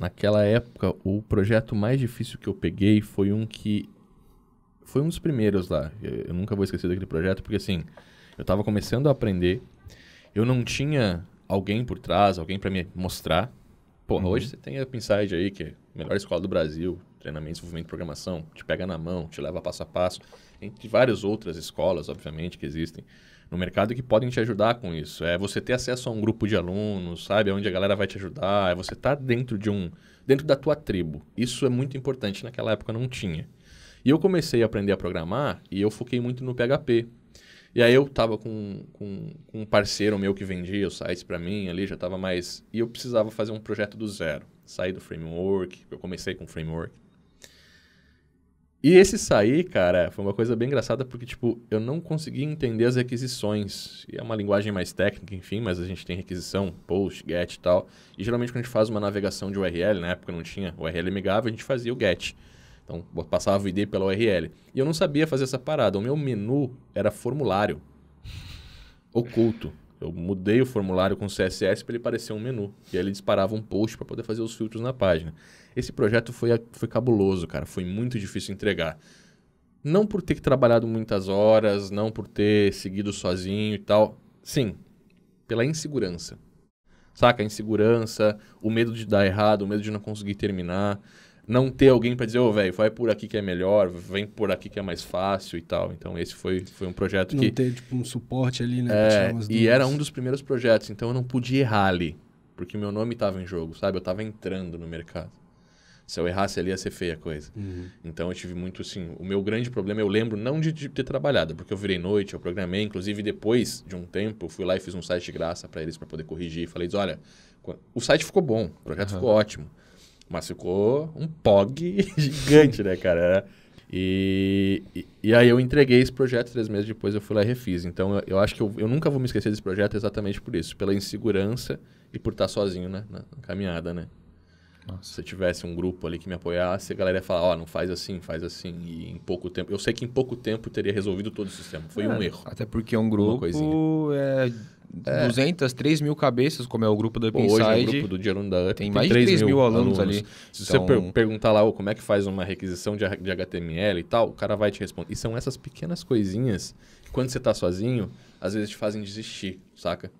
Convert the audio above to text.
Naquela época, o projeto mais difícil que eu peguei foi um que. Foi um dos primeiros lá. Eu, nunca vou esquecer daquele projeto, porque assim, eu estava começando a aprender, eu não tinha alguém por trás, alguém para me mostrar. Pô, uhum. hoje você tem a Pinside aí, que é a melhor escola do Brasil, treinamento, desenvolvimento, programação, te pega na mão, te leva passo a passo, entre várias outras escolas, obviamente, que existem no mercado que podem te ajudar com isso. É você ter acesso a um grupo de alunos, sabe, onde a galera vai te ajudar, é você estar tá dentro de um dentro da tua tribo. Isso é muito importante, naquela época não tinha. E eu comecei a aprender a programar e eu foquei muito no PHP. E aí eu tava com, com, com um parceiro meu que vendia os sites para mim ali, já tava mais... E eu precisava fazer um projeto do zero. Sair do framework, eu comecei com framework e esse sair, cara, foi uma coisa bem engraçada porque, tipo, eu não consegui entender as requisições. E é uma linguagem mais técnica, enfim, mas a gente tem requisição, post, get e tal. E geralmente quando a gente faz uma navegação de URL, na época não tinha URL amigável, a gente fazia o get. Então, passava o ID pela URL. E eu não sabia fazer essa parada. O meu menu era formulário oculto eu mudei o formulário com CSS para ele parecer um menu. E aí ele disparava um post para poder fazer os filtros na página. Esse projeto foi, foi cabuloso, cara. Foi muito difícil entregar. Não por ter trabalhado muitas horas, não por ter seguido sozinho e tal. Sim, pela insegurança. Saca? A insegurança, o medo de dar errado, o medo de não conseguir terminar não ter alguém para dizer, ô, oh, velho, vai por aqui que é melhor, vem por aqui que é mais fácil e tal. Então, esse foi, foi um projeto não que... Não ter, tipo, um suporte ali, né? É, e era um dos primeiros projetos, então eu não podia errar ali, porque meu nome estava em jogo, sabe? Eu estava entrando no mercado. Se eu errasse ali, ia ser feia a coisa. Uhum. Então, eu tive muito, assim... O meu grande problema, eu lembro não de, de ter trabalhado, porque eu virei noite, eu programei. Inclusive, depois de um tempo, eu fui lá e fiz um site de graça para eles, para poder corrigir. Falei, olha, o site ficou bom, o projeto uhum. ficou ótimo. Mas ficou um POG gigante, né, cara? Era... É. E, e, e, aí eu entreguei esse projeto três meses depois, eu fui lá e refiz. Então eu, eu acho que eu, eu, nunca vou me esquecer desse projeto exatamente por isso, pela insegurança e por estar sozinho né, na, na caminhada, né? Nossa. Se eu tivesse um grupo ali que me apoiasse, a galera ia falar, ó, oh, não faz assim, faz assim. E em pouco tempo... Eu sei que em pouco tempo teria resolvido todo o sistema. Foi é, um erro. Até porque é um grupo é é. 200, 3 mil cabeças, como é o grupo do Up Hoje é o grupo do de da Up. Tem, tem mais de 3, 3 mil alunos, alunos, ali. Se então... você per perguntar lá oh, como é que faz uma requisição de, de HTML e tal, o cara vai te responder. E são essas pequenas coisinhas que quando você está sozinho, às vezes te fazem desistir, saca?